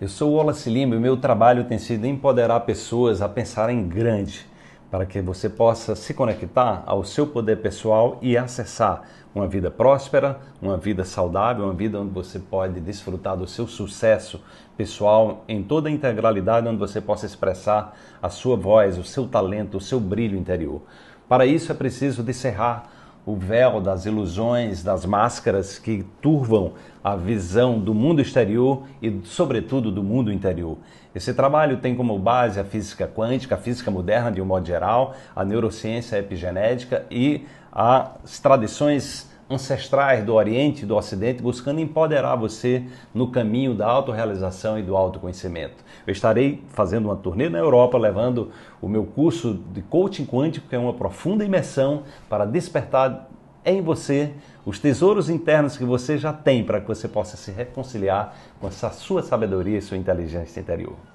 Eu sou o Wallace Lima e meu trabalho tem sido empoderar pessoas a pensar em grande, para que você possa se conectar ao seu poder pessoal e acessar uma vida próspera, uma vida saudável, uma vida onde você pode desfrutar do seu sucesso pessoal em toda a integralidade, onde você possa expressar a sua voz, o seu talento, o seu brilho interior. Para isso é preciso descerrar o véu das ilusões, das máscaras que turvam a visão do mundo exterior e, sobretudo, do mundo interior. Esse trabalho tem como base a física quântica, a física moderna de um modo geral, a neurociência epigenética e as tradições ancestrais do Oriente e do Ocidente, buscando empoderar você no caminho da autorrealização e do autoconhecimento. Eu estarei fazendo uma turnê na Europa, levando o meu curso de coaching quântico, que é uma profunda imersão para despertar em você os tesouros internos que você já tem para que você possa se reconciliar com essa sua sabedoria e sua inteligência interior.